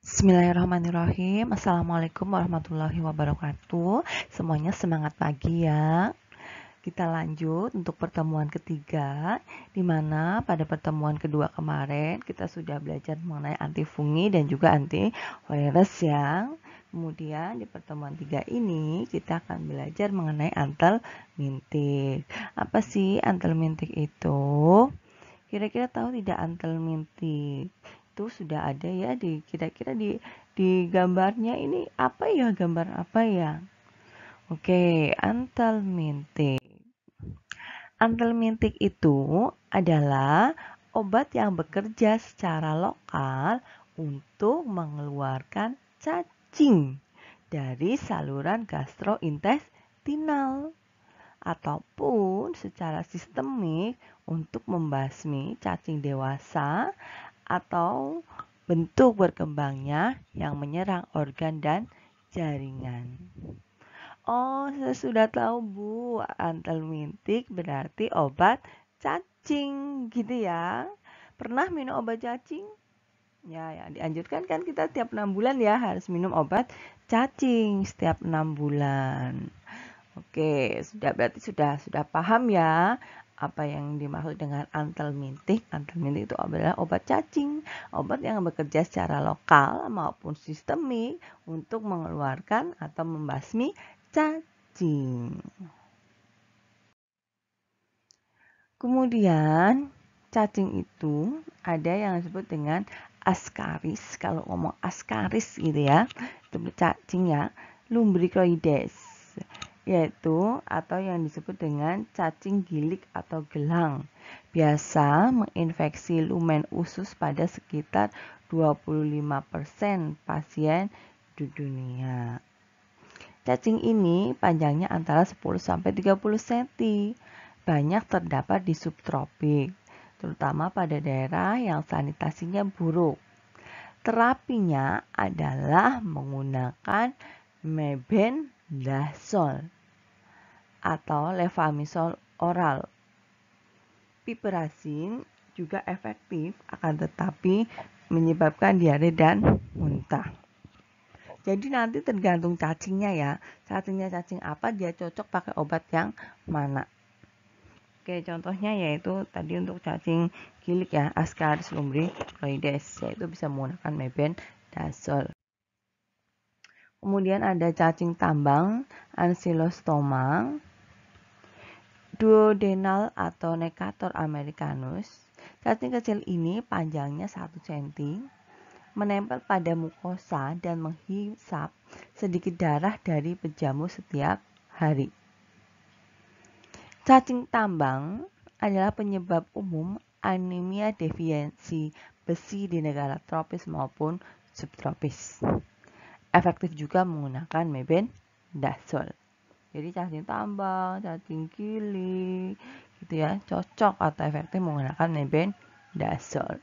Bismillahirrahmanirrahim. Assalamualaikum warahmatullahi wabarakatuh. Semuanya semangat pagi ya. Kita lanjut untuk pertemuan ketiga, dimana pada pertemuan kedua kemarin kita sudah belajar mengenai antifungi dan juga antivirus ya. Kemudian di pertemuan tiga ini kita akan belajar mengenai antel antelmintik. Apa sih antel antelmintik itu? Kira-kira tahu tidak antel antelmintik? itu sudah ada ya di kira-kira di di gambarnya ini apa ya gambar apa ya oke okay, antel mintik antal mintik itu adalah obat yang bekerja secara lokal untuk mengeluarkan cacing dari saluran gastrointestinal ataupun secara sistemik untuk membasmi cacing dewasa atau bentuk berkembangnya yang menyerang organ dan jaringan. Oh, saya sudah tahu Bu, antelmintik berarti obat cacing gitu ya. Pernah minum obat cacing? Ya, ya dianjurkan kan kita tiap 6 bulan ya harus minum obat cacing setiap 6 bulan. Oke, sudah berarti sudah sudah paham ya apa yang dimaksud dengan antelmintik. Antelmintik itu adalah obat cacing, obat yang bekerja secara lokal maupun sistemik untuk mengeluarkan atau membasmi cacing. Kemudian cacing itu ada yang disebut dengan askaris. Kalau ngomong askaris gitu ya, itu cacing ya, lumbricoides yaitu atau yang disebut dengan cacing gilik atau gelang. Biasa menginfeksi lumen usus pada sekitar 25% pasien di dunia. Cacing ini panjangnya antara 10 sampai 30 cm. Banyak terdapat di subtropik, terutama pada daerah yang sanitasinya buruk. Terapinya adalah menggunakan meben sol atau levamisol oral. Piperazin juga efektif akan tetapi menyebabkan diare dan muntah. Jadi nanti tergantung cacingnya ya. Cacingnya cacing apa dia cocok pakai obat yang mana. Oke, contohnya yaitu tadi untuk cacing gilik ya, Ascaris lumbricoides yaitu bisa menggunakan meben Kemudian ada cacing tambang, ancylostoma, duodenal atau Necator americanus. Cacing kecil ini panjangnya 1 cm, menempel pada mukosa dan menghisap sedikit darah dari pejamu setiap hari. Cacing tambang adalah penyebab umum anemia defisiensi besi di negara tropis maupun subtropis efektif juga menggunakan meben dasol jadi cacing tambang cacing kili, gitu ya cocok atau efektif menggunakan meben dasol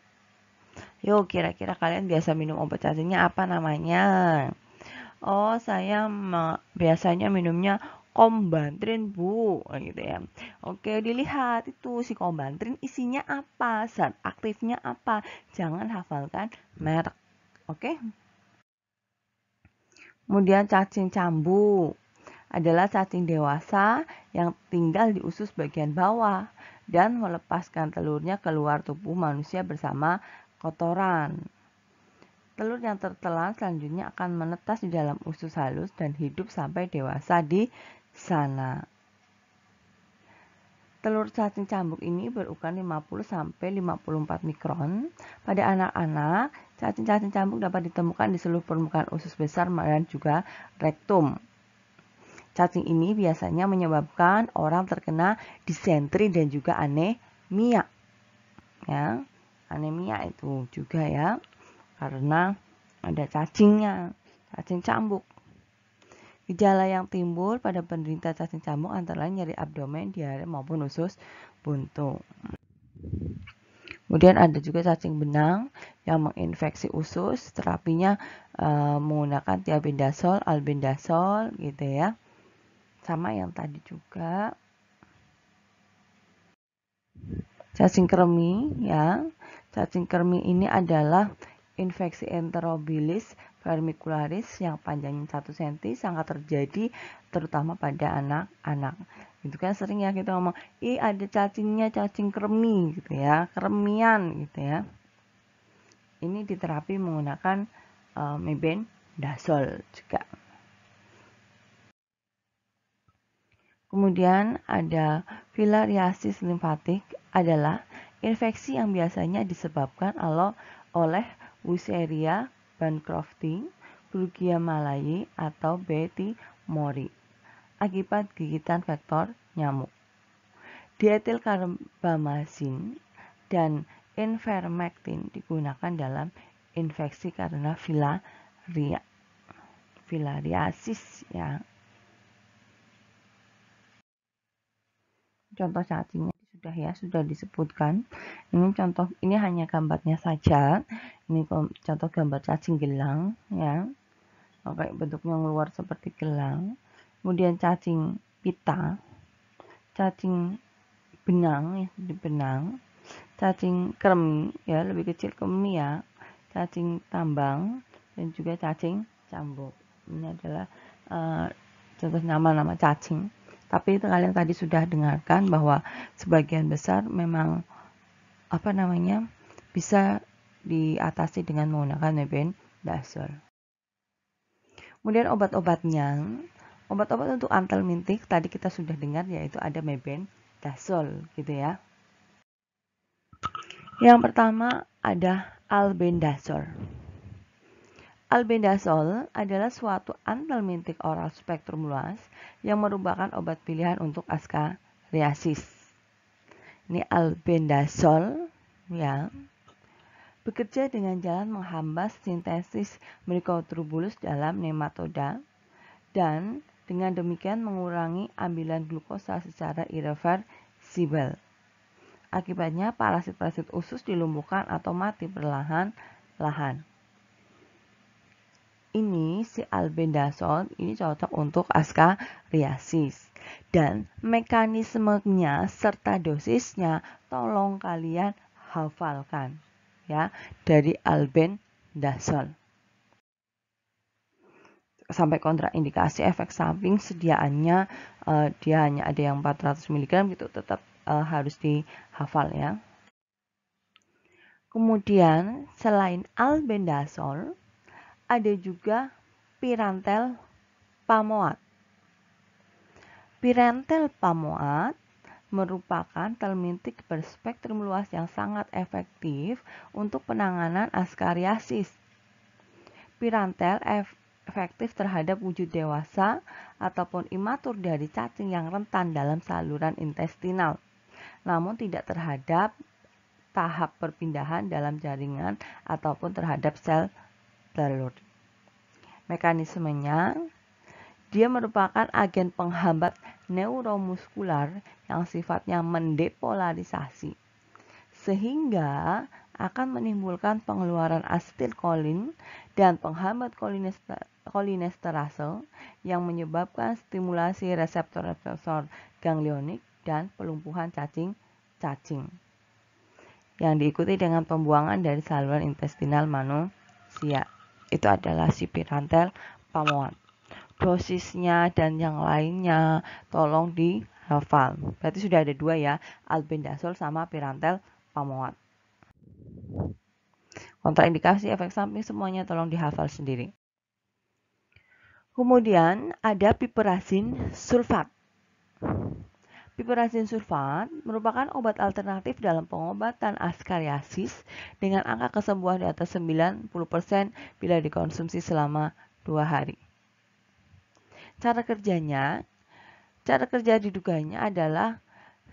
yuk kira-kira kalian biasa minum obat cacingnya apa namanya oh saya biasanya minumnya kombantrin bu oh, gitu ya oke dilihat itu si kombantrin isinya apa zat aktifnya apa jangan hafalkan merek oke Kemudian cacing cambuk adalah cacing dewasa yang tinggal di usus bagian bawah dan melepaskan telurnya keluar tubuh manusia bersama kotoran. Telur yang tertelan selanjutnya akan menetas di dalam usus halus dan hidup sampai dewasa di sana. Telur cacing cambuk ini berukuran 50 54 mikron pada anak-anak Cacing-cacing cambuk dapat ditemukan di seluruh permukaan usus besar dan juga rektum. Cacing ini biasanya menyebabkan orang terkena disentri dan juga anemia. Ya, anemia itu juga ya, karena ada cacingnya, cacing cambuk. Gejala yang timbul pada penderita cacing cambuk antara lain nyeri abdomen, diare maupun usus buntu. Kemudian ada juga cacing benang yang menginfeksi usus, terapinya e, menggunakan tiabendazol, albendazol gitu ya. Sama yang tadi juga. Cacing kermi, ya. Cacing kermi ini adalah infeksi enterobilis vermicularis yang panjangnya 1 cm sangat terjadi terutama pada anak-anak itu kan sering ya kita ngomong ih ada cacingnya cacing kremi gitu ya keremian gitu ya ini diterapi menggunakan uh, meben dasol juga kemudian ada filariasis limfatik adalah infeksi yang biasanya disebabkan oleh Wuseria bancrofti, Brugia malayi atau Betty mori akibat gigitan vektor nyamuk. Dietil karbamazin dan invermectin digunakan dalam infeksi karena filaria. Filariasis ya. Contoh cacingnya sudah ya, sudah disebutkan. Ini contoh ini hanya gambarnya saja. Ini contoh gambar cacing gelang ya. Oke, bentuknya keluar seperti gelang kemudian cacing pita, cacing benang ya, benang, cacing kremi ya, lebih kecil kremi ya, cacing tambang dan juga cacing cambuk. Ini adalah uh, contoh nama-nama cacing. Tapi itu kalian tadi sudah dengarkan bahwa sebagian besar memang apa namanya bisa diatasi dengan menggunakan neben dasar. Kemudian obat-obatnya Obat-obat untuk antel mintik tadi kita sudah dengar yaitu ada dasol, gitu ya. Yang pertama ada albendazole. Albendazole adalah suatu antel mintik oral spektrum luas yang merupakan obat pilihan untuk askariasis. Ini albendazole ya. Bekerja dengan jalan menghambat sintesis mikrotubulus dalam nematoda dan dengan demikian mengurangi ambilan glukosa secara irreversible. Akibatnya parasit-parasit usus dilumpuhkan atau mati perlahan-lahan. Ini si albendazol, ini cocok untuk askariasis dan mekanismenya serta dosisnya tolong kalian hafalkan ya dari albendazol sampai kontraindikasi efek samping sediaannya uh, dia hanya ada yang 400 mg gitu tetap uh, harus dihafal ya. Kemudian selain albendazole ada juga pirantel pamoat. Pirantel pamoat merupakan telmintik berspektrum luas yang sangat efektif untuk penanganan askariasis. Pirantel F efektif terhadap wujud dewasa ataupun imatur dari cacing yang rentan dalam saluran intestinal, namun tidak terhadap tahap perpindahan dalam jaringan ataupun terhadap sel telur. Mekanismenya, dia merupakan agen penghambat neuromuskular yang sifatnya mendepolarisasi, sehingga akan menimbulkan pengeluaran asetilkolin dan penghambat kolinestasi kolinesterase yang menyebabkan stimulasi reseptor-reseptor ganglionik dan pelumpuhan cacing-cacing yang diikuti dengan pembuangan dari saluran intestinal manusia. Itu adalah si pirantel pamuat. Dosisnya dan yang lainnya tolong dihafal. Berarti sudah ada dua ya, albendazol sama pirantel pamuat. Kontraindikasi efek samping semuanya tolong dihafal sendiri. Kemudian ada piperasin sulfat. Piperasin sulfat merupakan obat alternatif dalam pengobatan askariasis dengan angka kesembuhan di atas 90% bila dikonsumsi selama 2 hari. Cara kerjanya, cara kerja diduganya adalah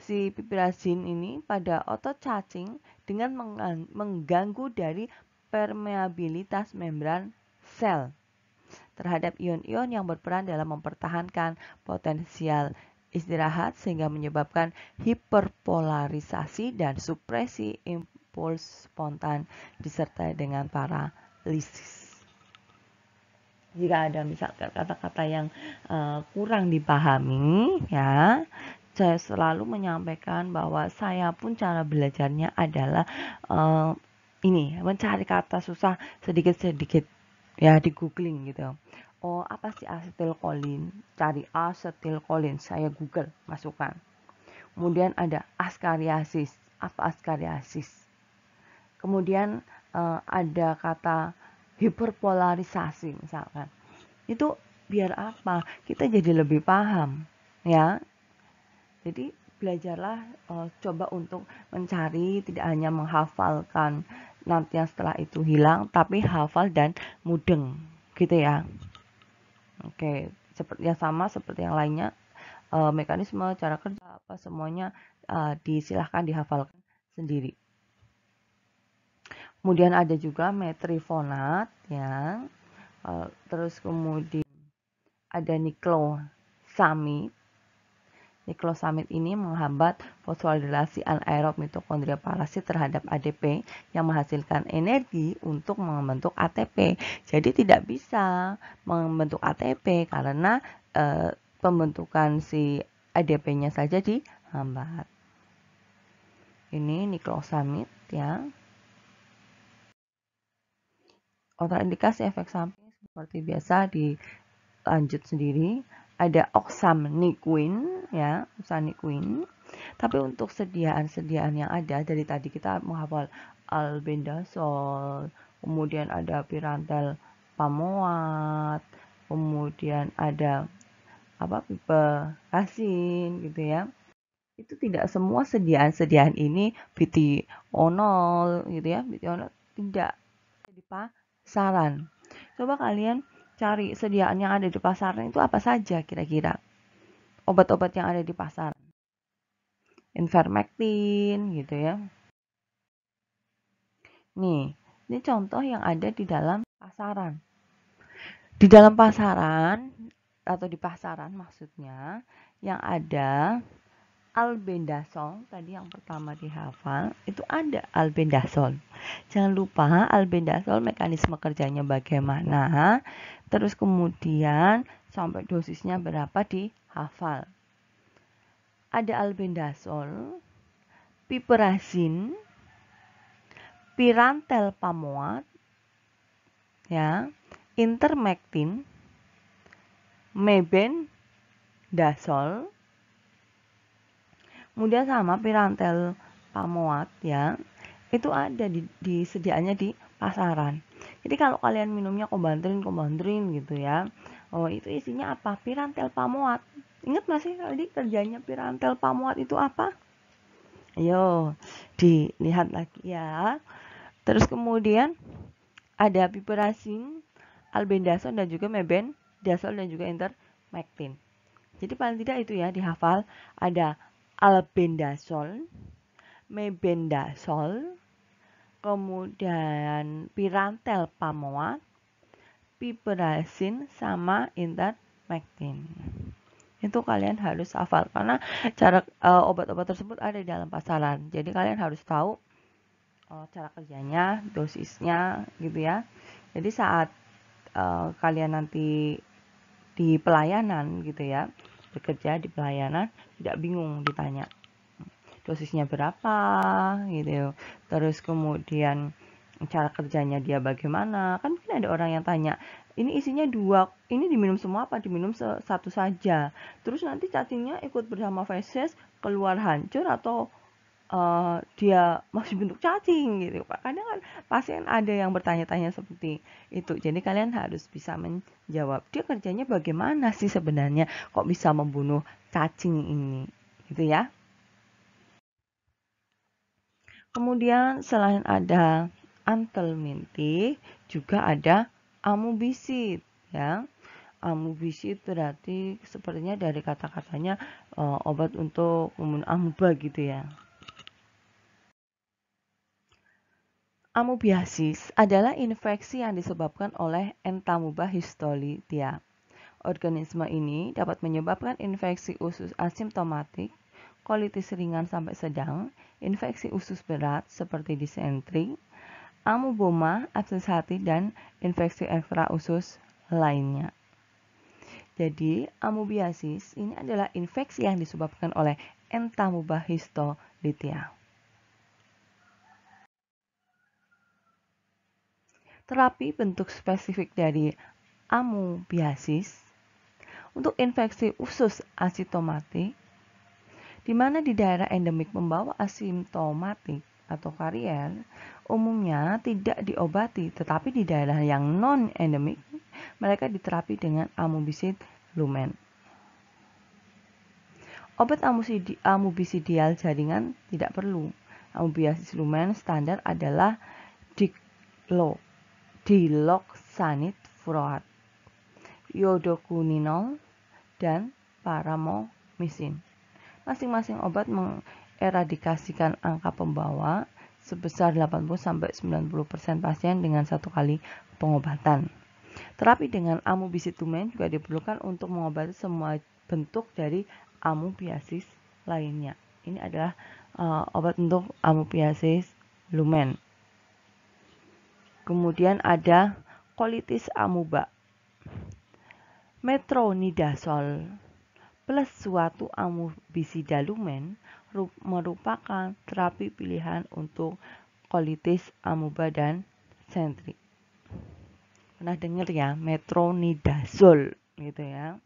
si piperasin ini pada otot cacing dengan mengganggu dari permeabilitas membran sel terhadap ion-ion yang berperan dalam mempertahankan potensial istirahat sehingga menyebabkan hiperpolarisasi dan supresi impuls spontan disertai dengan paralisis jika ada misalkan kata-kata yang uh, kurang dipahami ya saya selalu menyampaikan bahwa saya pun cara belajarnya adalah uh, ini mencari kata susah sedikit-sedikit ya di googling gitu oh apa sih asetilkolin cari asetilkolin saya google masukkan kemudian ada askariasis apa askariasis kemudian eh, ada kata hiperpolarisasi misalkan itu biar apa kita jadi lebih paham ya jadi belajarlah eh, coba untuk mencari tidak hanya menghafalkan nanti yang setelah itu hilang tapi hafal dan mudeng gitu ya oke seperti yang sama seperti yang lainnya e, mekanisme cara kerja apa semuanya e, disilahkan dihafalkan sendiri kemudian ada juga metrifonat ya e, terus kemudian ada niklosamid Niklosamid ini menghambat fosfodilasi anaerob mitokondria parasit terhadap ADP yang menghasilkan energi untuk membentuk ATP. Jadi tidak bisa membentuk ATP karena e, pembentukan si ADP-nya saja dihambat. Ini niklosamid ya. Kontraindikasi efek samping seperti biasa dilanjut sendiri ada Oxam ya, oxamniquin Tapi untuk sediaan-sediaan yang ada dari tadi kita menghafal albendazole, kemudian ada pirantel pamoat, kemudian ada apa pipa asin gitu ya itu tidak semua sediaan-sediaan ini bitionol gitu ya bitionol tidak jadi pasaran coba kalian cari sediaan yang ada di pasaran nah, itu apa saja kira-kira? Obat-obat yang ada di pasaran. Invermectin gitu ya. Nih, ini contoh yang ada di dalam pasaran. Di dalam pasaran atau di pasaran maksudnya yang ada albendazol tadi yang pertama dihafal itu ada albendazol. Jangan lupa albendazol mekanisme kerjanya bagaimana, terus kemudian sampai dosisnya berapa dihafal. Ada albendazol, piperazin, pirantel pamoat, ya, intermectin, mebendazol, Kemudian sama pirantel pamoat ya, itu ada di, sedianya di pasaran. Jadi kalau kalian minumnya kombantrin kombantrin gitu ya. Oh, itu isinya apa? Pirantel pamoat. Ingat masih tadi kerjanya pirantel pamoat itu apa? Ayo, dilihat lagi ya. Terus kemudian ada piperasin, albendazol dan juga meben, dasol dan juga intermectin. Jadi paling tidak itu ya dihafal ada Albendazol, mebendazol, kemudian pirantel pamoat, piperazin sama intermectin. Itu kalian harus hafal karena cara uh, obat-obat tersebut ada di dalam pasaran. Jadi kalian harus tahu uh, cara kerjanya, dosisnya gitu ya. Jadi saat uh, kalian nanti di pelayanan gitu ya bekerja di pelayanan tidak bingung ditanya dosisnya berapa gitu ya. terus kemudian cara kerjanya dia bagaimana kan mungkin ada orang yang tanya ini isinya dua ini diminum semua apa diminum satu saja terus nanti cacingnya ikut bersama feses keluar hancur atau uh, dia masih bentuk cacing gitu pak kadang kan pasien ada yang bertanya-tanya seperti itu jadi kalian harus bisa menjawab dia kerjanya bagaimana sih sebenarnya kok bisa membunuh cacing ini gitu ya kemudian selain ada antelminti juga ada amubisit ya amubisit berarti sepertinya dari kata-katanya uh, obat untuk membunuh amuba gitu ya Amubiasis adalah infeksi yang disebabkan oleh entamuba histolytia. Organisme ini dapat menyebabkan infeksi usus asimptomatik, kolitis ringan sampai sedang, infeksi usus berat seperti disentri, amuboma, abses hati, dan infeksi ekstra usus lainnya. Jadi, amubiasis ini adalah infeksi yang disebabkan oleh entamuba histolytia. Terapi bentuk spesifik dari amoebiasis untuk infeksi usus asitomatik di mana di daerah endemik membawa asimptomatik atau varian umumnya tidak diobati tetapi di daerah yang non endemik mereka diterapi dengan amobisid lumen obat amobisidial jaringan tidak perlu amobiasis lumen standar adalah diclo Diloxanid furoat, Yodokuninol, dan paramomisin. Masing-masing obat mengeradikasikan angka pembawa sebesar 80-90% pasien dengan satu kali pengobatan. Terapi dengan amubisitumen juga diperlukan untuk mengobati semua bentuk dari amubiasis lainnya. Ini adalah uh, obat untuk amubiasis lumen. Kemudian ada kolitis amuba, metronidazol plus suatu amubisida lumen merupakan terapi pilihan untuk kolitis amuba dan sentri. Pernah dengar ya metronidazol gitu ya.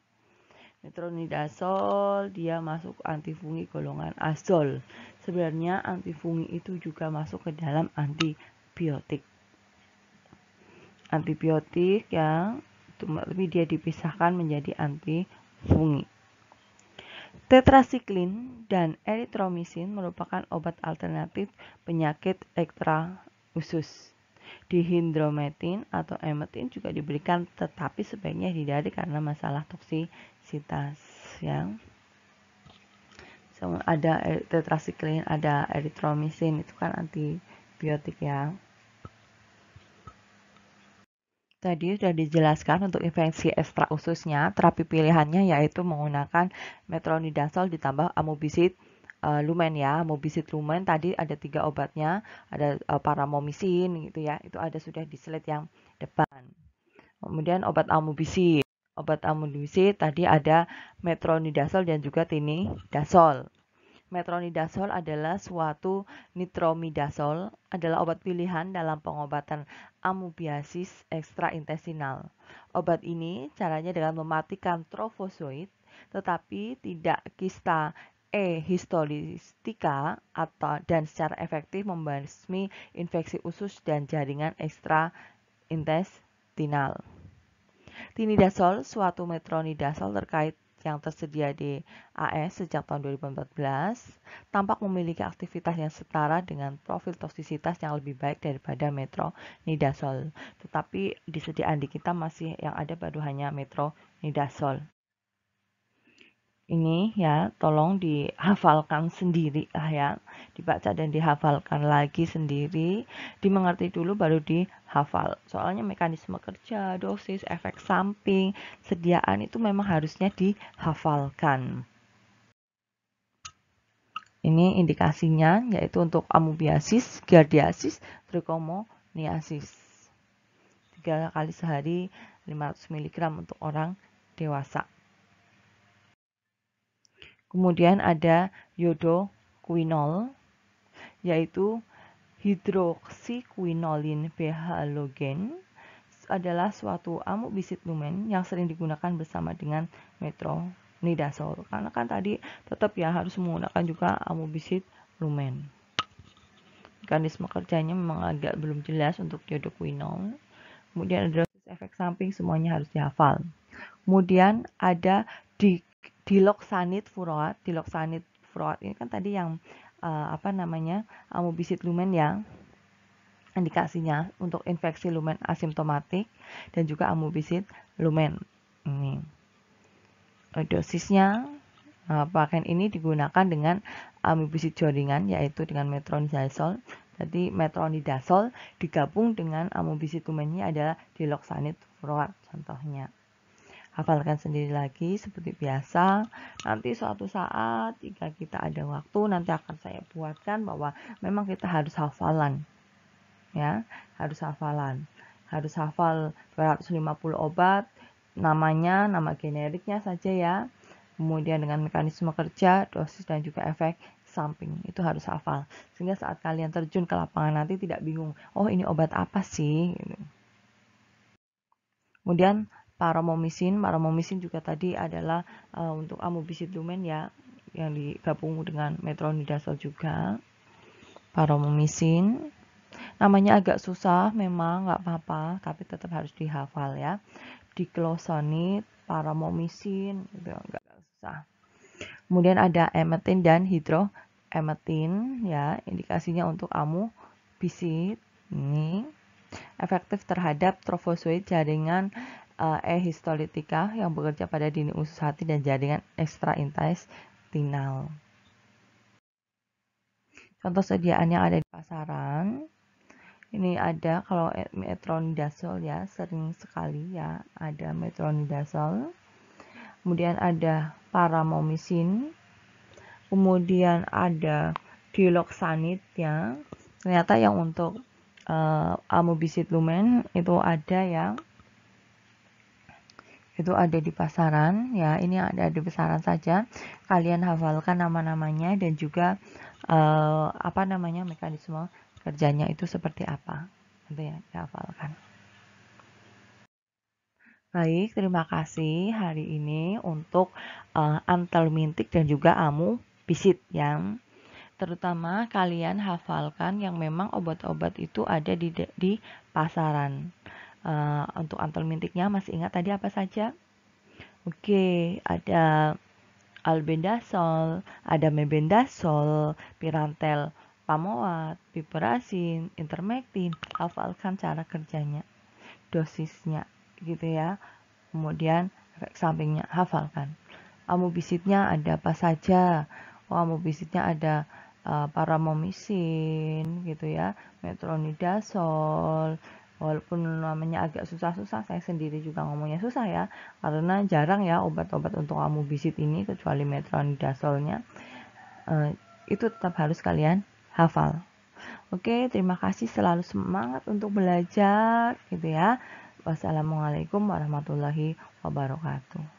Metronidazol dia masuk antifungi golongan azol. Sebenarnya antifungi itu juga masuk ke dalam antibiotik antibiotik yang lebih dia dipisahkan menjadi antifungi. Tetrasiklin dan eritromisin merupakan obat alternatif penyakit ekstra usus. Dihidrometin atau emetin juga diberikan tetapi sebaiknya dihindari karena masalah toksisitas yang ada er- tetrasiklin, ada eritromisin itu kan antibiotik ya. Tadi sudah dijelaskan untuk infeksi ekstra ususnya terapi pilihannya yaitu menggunakan metronidazol ditambah amobisit uh, lumen ya, amobisit lumen tadi ada tiga obatnya, ada uh, paramomisin gitu ya, itu ada sudah di slide yang depan. Kemudian obat amobisit, obat amobisit tadi ada metronidazol dan juga tinidazol. Metronidazol adalah suatu nitromidazol, adalah obat pilihan dalam pengobatan amubiasis ekstraintestinal. Obat ini caranya dengan mematikan trofozoid, tetapi tidak kista E. histolistika atau dan secara efektif membasmi infeksi usus dan jaringan ekstraintestinal. Tinidazol, suatu metronidazol terkait yang tersedia di AS sejak tahun 2014 tampak memiliki aktivitas yang setara dengan profil toksisitas yang lebih baik daripada Metro metronidazol. Tetapi di disediaan di kita masih yang ada baru hanya Metro metronidazol ini ya tolong dihafalkan sendiri lah ya dibaca dan dihafalkan lagi sendiri dimengerti dulu baru dihafal soalnya mekanisme kerja dosis efek samping sediaan itu memang harusnya dihafalkan ini indikasinya yaitu untuk amubiasis giardiasis trichomoniasis tiga kali sehari 500 mg untuk orang dewasa Kemudian ada yodoquinol, yaitu hidroksiquinolin BH halogen adalah suatu amubisit lumen yang sering digunakan bersama dengan metronidazol. Karena kan tadi tetap ya harus menggunakan juga amubisit lumen. Mekanisme kerjanya memang agak belum jelas untuk yodoquinol. Kemudian ada efek samping semuanya harus dihafal. Kemudian ada di diloksanit furoat. Diloksanit furoat ini kan tadi yang uh, apa namanya amobisit lumen ya, indikasinya untuk infeksi lumen asimptomatik dan juga amobisit lumen ini eh, dosisnya eh, pakaian ini digunakan dengan amobisit jaringan yaitu dengan metronidazole jadi metronidazole digabung dengan amobisit lumennya adalah diloksanit furoat contohnya hafalkan sendiri lagi seperti biasa. Nanti suatu saat jika kita ada waktu nanti akan saya buatkan bahwa memang kita harus hafalan. Ya, harus hafalan. Harus hafal 250 obat, namanya, nama generiknya saja ya. Kemudian dengan mekanisme kerja, dosis dan juga efek samping itu harus hafal sehingga saat kalian terjun ke lapangan nanti tidak bingung oh ini obat apa sih gitu. kemudian Paramomisin, paramomisin juga tadi adalah uh, untuk lumen ya yang digabung dengan metronidazol juga. Paramomisin namanya agak susah memang nggak apa-apa tapi tetap harus dihafal ya. Diklosonit, paramomisin itu nggak susah. Kemudian ada emetin dan hidro emetin ya indikasinya untuk amu bisit ini efektif terhadap trofozoid jaringan uh, eh, histolitika yang bekerja pada dinding usus hati dan jaringan ekstraintestinal. Contoh sediaan yang ada di pasaran. Ini ada kalau e, metronidazole ya, sering sekali ya ada metronidazole. Kemudian ada paramomisin. Kemudian ada diloxanid ya. Ternyata yang untuk uh, eh, amobisit lumen itu ada yang itu ada di pasaran ya ini ada di pasaran saja kalian hafalkan nama-namanya dan juga uh, apa namanya mekanisme kerjanya itu seperti apa itu ya dihafalkan baik terima kasih hari ini untuk uh, eh, antelmintik dan juga amu bisit yang terutama kalian hafalkan yang memang obat-obat itu ada di, di pasaran. Uh, untuk mintiknya masih ingat tadi apa saja? Oke, okay, ada albendazole, ada mebendazole, pirantel pamoat, piperazin, intermektin, hafalkan cara kerjanya, dosisnya gitu ya. Kemudian efek sampingnya hafalkan. Amobisitnya ada apa saja? Oh, amobisitnya ada uh, paramomisin gitu ya, metronidazol, walaupun namanya agak susah-susah saya sendiri juga ngomongnya susah ya karena jarang ya obat-obat untuk amubisit ini kecuali metronidazolnya uh, itu tetap harus kalian hafal oke terima kasih selalu semangat untuk belajar gitu ya wassalamualaikum warahmatullahi wabarakatuh